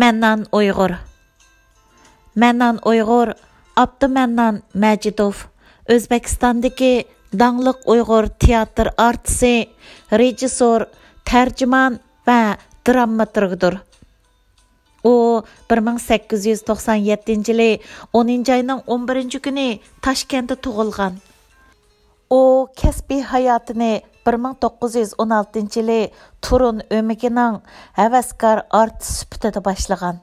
Мәннан ойғыр Мәннан ойғыр Апты Мәннан Мәжидов Өзбекистандыки даңлык ойғыр театр артисы, режиссер, тәржіман вә драматургдыр. О, 1897-лі 10 айның 11-ci күні Ташкенді туғылған. О, кәсби хаятыны 1916-лі Турун өмігінің әвәскар артыс сүпітеді башылыған.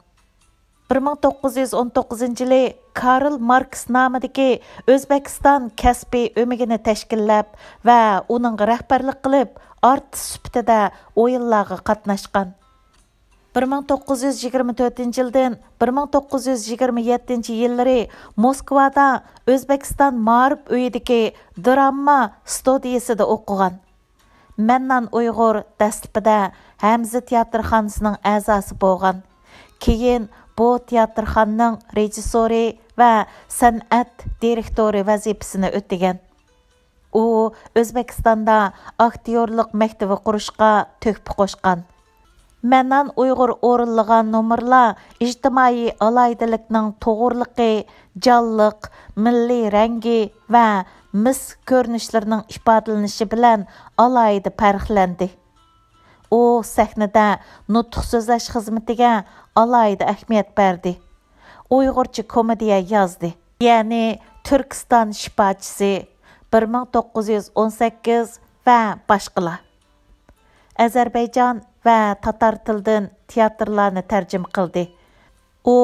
1919-лі Карл Маркс намыдығы Өзбекистан кәспі өмігіні тәшкілләп вә оның рәхбарлық қылып артыс сүпітеді ойыллағы қатнашқан. 1924-1927 елдері Москвада Өзбекистан Марып өйдігі драма студиесі де оқыған. Мәннан Уйғур дәстіпіде әмзі театрханысының әзасы болған. Кейін бұл театрханның режиссори вә сәнәт директори вәзіпісіні өттеген. О, Өзбекистанда актерлық мәктебі құрышқа төкпі қошқан. Мәннан ұйғыр орылыға номырла ijtimoiy алайдылықның тұғырлықы, жаллық, мүлі рәңгі вә mis ko'rinishlarining ifodalanishi bilan alayida farqlandi u sahnada nutq so'zlash xizmatiga alayida ahamiyat berdi uyg'urcha komediya yozdi ya'ni turkiston shipachisi 1918 va boshqalar ozarbayjon va tatar tilidan teatrlarni tarjim qildi u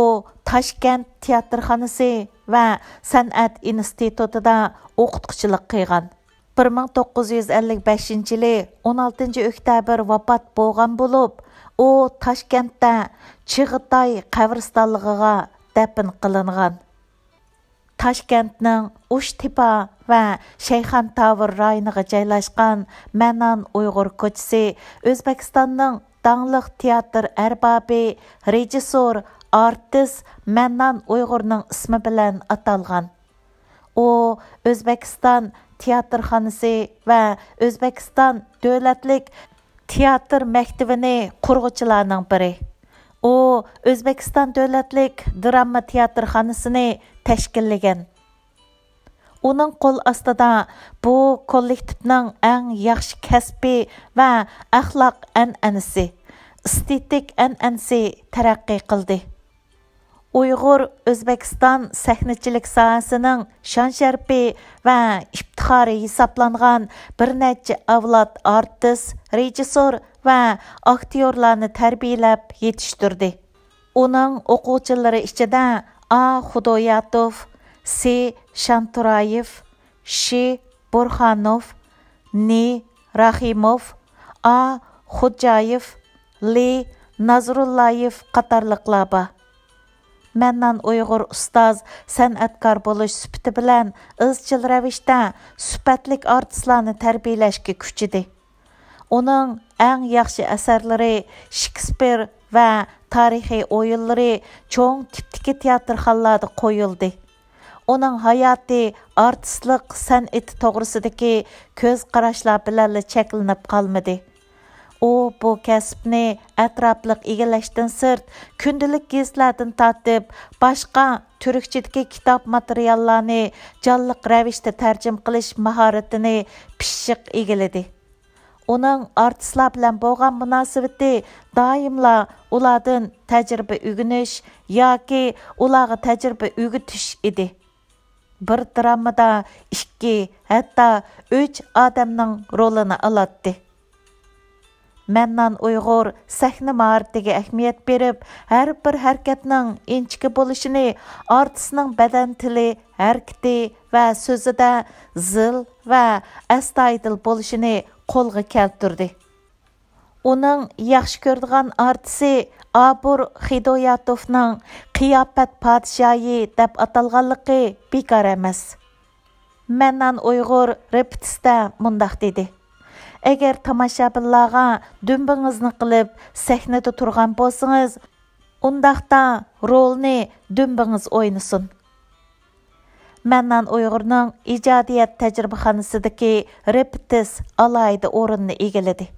toshkent teatrxonasi va san'at institutida o'qituvchilik qilgan bir ming to'qqiz yuz ellik beshinchi yili o'n oltinchi oktyabr vafot bo'lgan bo'lib, u Toshkentda Chig'itay qabristonligiga dafn qilingan. Toshkentning Ush va Shayxon Tower rayoniga joylashgan Manan Uyg'ur ko'chasi O'zbekistonning dаңлық театр әрбабы, режиссер артист Мәннан ұсымы исми аталған. О, Өзбекистан театр ханысы ва Өзбекстан дәүләтлек театр мәктәбенең құрғычыланың бірі. О, Өзбекстан дәүләтлек драма театр ханысыны тәшкилләгән. Оның қол астыда бұл коллективнің әң яқшы кәсбі вә әқлақ ән әнісі, эстетик ән әнісі тәрәққи қылды. Uyghur Özbekistan səhnəçilik sahasının şan şerpi ve iftiharı hesaplangan bir neçe avlat artist, rejissor və aktyorlarını terbiyelab yetiştirdi. Onun okuçuları içinde A. Xudoyatov, S. Şanturayev, Ş. Burhanov, N. Rahimov, A. Xo'jayev, Li Nazrullayev qatarlıqlar bor Мәннан Уйғур ұстаз, сәнәткар болыш сүпті білән, ұзчыл рәвіштә сүпәтлік артисланы тәрбейләшке күчіді. Оның әң яхшы әсәрләре Шекспир ва тарихи ойынлары чоң типтики театр халлады қойылды. Оның hayati artistlik san'ati to'g'risidagi ko'z qarashlar bilan cheklanib qolmadi. u bu kasbni atrofliq egallashdan sirt kundalik gazlardan tortib boshqa turkchadagi kitob materiallarni jonliq ravishda tarjim qilish mahoratini pishiq egalladi uning artistlar bilan bo'lgan munosabati doimla ulardan tajriba o'rganish yoki ularga tajriba o'rgatish edi bir dramada ikki hatto uch odamning rolini oladdi Мәннан уйғур сәхні мәгърифтәге әһмият беріп, әр бір хәрәкәтнең инчике болышыны, артысының бәдән тілі, тиле, вә сөзі дә зил вә әстайдыл болышыны қолғы кәлттүрді. Оның яқшы көрдіған артысы Абур Хидоятовның «Қияпәт падшайы» деп аталғалықы бекар емес. Мәннан Уйғур репетісті мұндақ деді тамаша тамашабинларга дүмбіңізні қылып сәхнеді тұрған болсыңыз, ұндақта ролны дүмбіңіз ойнысын. Мәннан ойғырның ижадият тәҗрибәханасындагы репетис алайды орынны егеледі.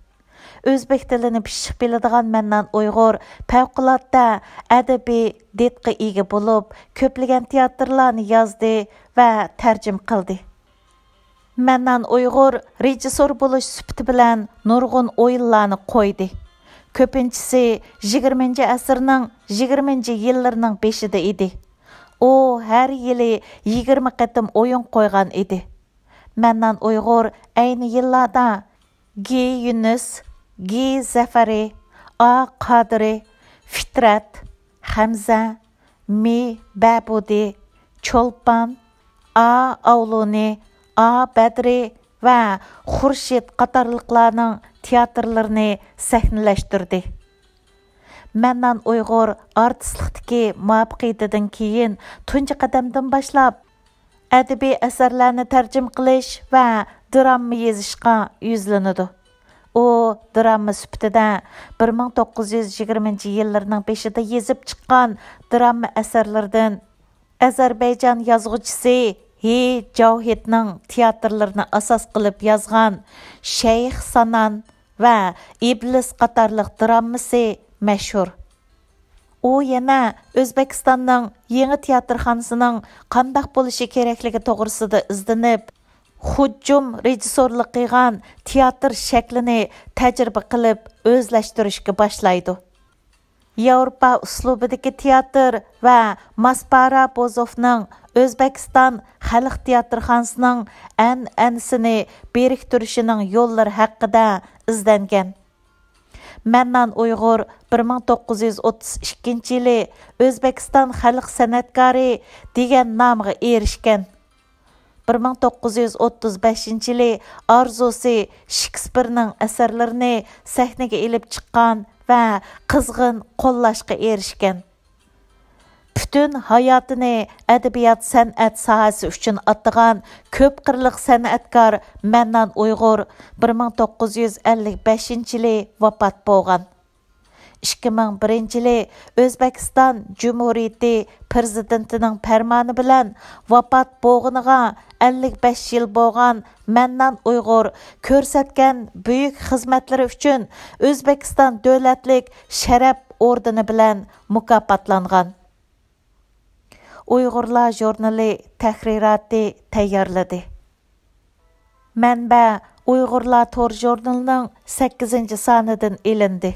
Өзбек телini пишиқ Мәннан ойғыр пәуқылатта әдәби дитқи егі болып, көпліген театрларны язды ва тәржім қылды. Мәннан Уйғур режиссер болуш сүпті білән нұрғын ойыланы қойды. Көпіншісі 20-ci әсірнің 20-ci еллерінің бешіді еді. О, әр елі 20 қытым ойын қойған еді. Мәннан Уйғур әйні еллада Ге Юніс, Ге Зәфәрі, А Қадыры, Фитрат, Хамза, Ми Бәбуді, Чолпан, А Аулуни, A Badri va Xurshid qatorliqlarning teatrlarini sahnalashtirdi. Mannan Uyg'ur artistlikdagi muvaffaqiyatidan keyin tunji qadamdan boshlab adabiy asarlarni tarjim qilish va drama yozishga yuzlanadi. U drama sifatida 1920-yillarning beshida yozib chiqqan drama asarlaridan Ozarbayjon yozuvchisi Хи Жаухидның театрларына асас қылып язған Шейх Санан ва Иблис қатарлық драмасы мәшүр. О яна Өзбекстанның еңі театрханасының қандақ болышы кереклігі тоғырсыды ұздынып, Худжум режиссорлық қиған театр шәкліні тәжірбі қылып өзләштүрішкі башлайды. Европа услубыдагы театр ва Маспара Бозовның Өзбекстан xalq teatrxonasining an'anasini beriktirishining yo'llari haqida izlangan mannan uyg'ur 1932 yili o'zbekiston xalq san'atkori degan nomga erishgan 1935 yili orzusi shekspirning asarlarini sahnaga ilib chiqqan va qizg'in qo'llashga erishgan Бүтін hayatını әдебият сәнәт sahası үшін аттыған көп қырлық сәнәткар Мәннан Уйғур 1955 жылы вапат болған. 2001 жылы Өзбекстан Cumhuriyeti президентінің пәрманы білән вапат болғыныға 55 жыл болған Мәннан Уйғур көрсәткен бүйік хизмәтләре үшін Өзбекстан дөләтлік шәрәп ордыны білән мукапатланган. Uyg'urlar jurnali tahrirati tayyorladi. Manba Uyg'urlar tor jurnalining 8-sonidan elindi.